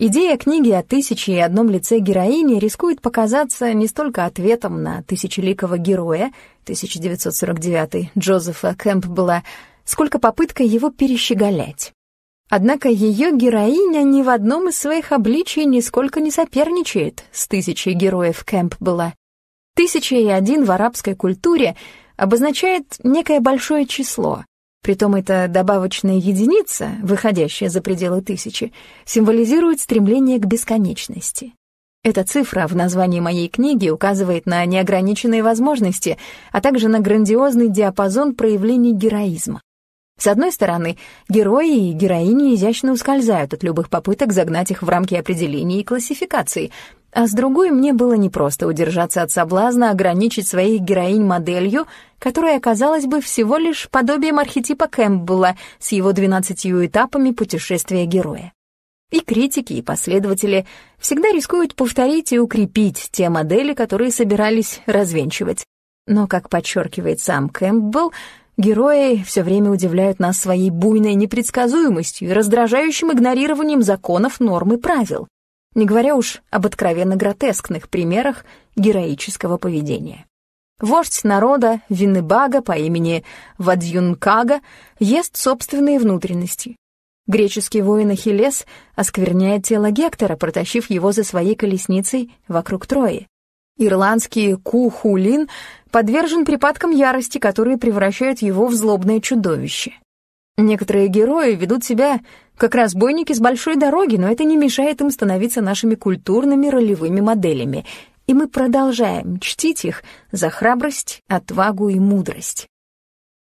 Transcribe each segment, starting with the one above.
Идея книги о тысяче и одном лице героини рискует показаться не столько ответом на «Тысячеликого героя» 1949 Джозефа Кэмпбелла, сколько попыткой его перещеголять. Однако ее героиня ни в одном из своих обличий нисколько не соперничает с «Тысячей героев Кэмпбелла». «Тысяча и один» в арабской культуре обозначает некое большое число, притом эта добавочная единица, выходящая за пределы тысячи, символизирует стремление к бесконечности. Эта цифра в названии моей книги указывает на неограниченные возможности, а также на грандиозный диапазон проявлений героизма. С одной стороны, герои и героини изящно ускользают от любых попыток загнать их в рамки определений и классификаций — а с другой мне было непросто удержаться от соблазна ограничить своих героинь моделью, которая оказалась бы всего лишь подобием архетипа Кэмпбелла с его двенадцатью этапами путешествия героя. И критики, и последователи всегда рискуют повторить и укрепить те модели, которые собирались развенчивать. Но, как подчеркивает сам Кэмпбелл, герои все время удивляют нас своей буйной непредсказуемостью и раздражающим игнорированием законов, норм и правил не говоря уж об откровенно гротескных примерах героического поведения. Вождь народа Виннебага по имени Вадьюнкага ест собственные внутренности. Греческий воин Ахиллес оскверняет тело Гектора, протащив его за своей колесницей вокруг Трои. Ирландский Кухулин подвержен припадкам ярости, которые превращают его в злобное чудовище. Некоторые герои ведут себя как разбойники с большой дороги, но это не мешает им становиться нашими культурными ролевыми моделями, и мы продолжаем чтить их за храбрость, отвагу и мудрость.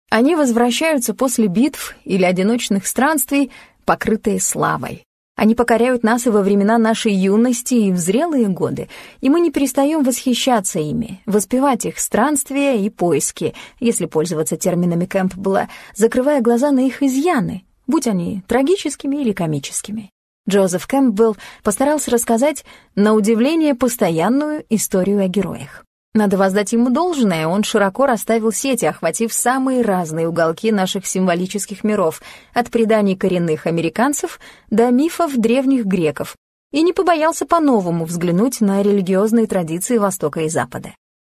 Они возвращаются после битв или одиночных странствий, покрытые славой. Они покоряют нас и во времена нашей юности, и в зрелые годы, и мы не перестаем восхищаться ими, воспевать их странствия и поиски, если пользоваться терминами Кэмпбелла, закрывая глаза на их изъяны, будь они трагическими или комическими. Джозеф Кэмпбелл постарался рассказать, на удивление, постоянную историю о героях. Надо воздать ему должное, он широко расставил сети, охватив самые разные уголки наших символических миров, от преданий коренных американцев до мифов древних греков, и не побоялся по-новому взглянуть на религиозные традиции Востока и Запада.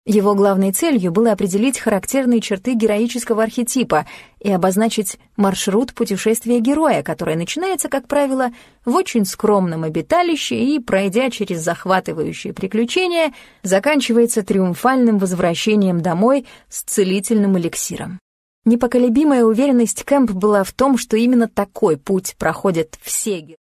Его главной целью было определить характерные черты героического архетипа и обозначить маршрут путешествия героя, которое начинается, как правило, в очень скромном обиталище и, пройдя через захватывающие приключения, заканчивается триумфальным возвращением домой с целительным эликсиром. Непоколебимая уверенность Кэмп была в том, что именно такой путь проходят все герои.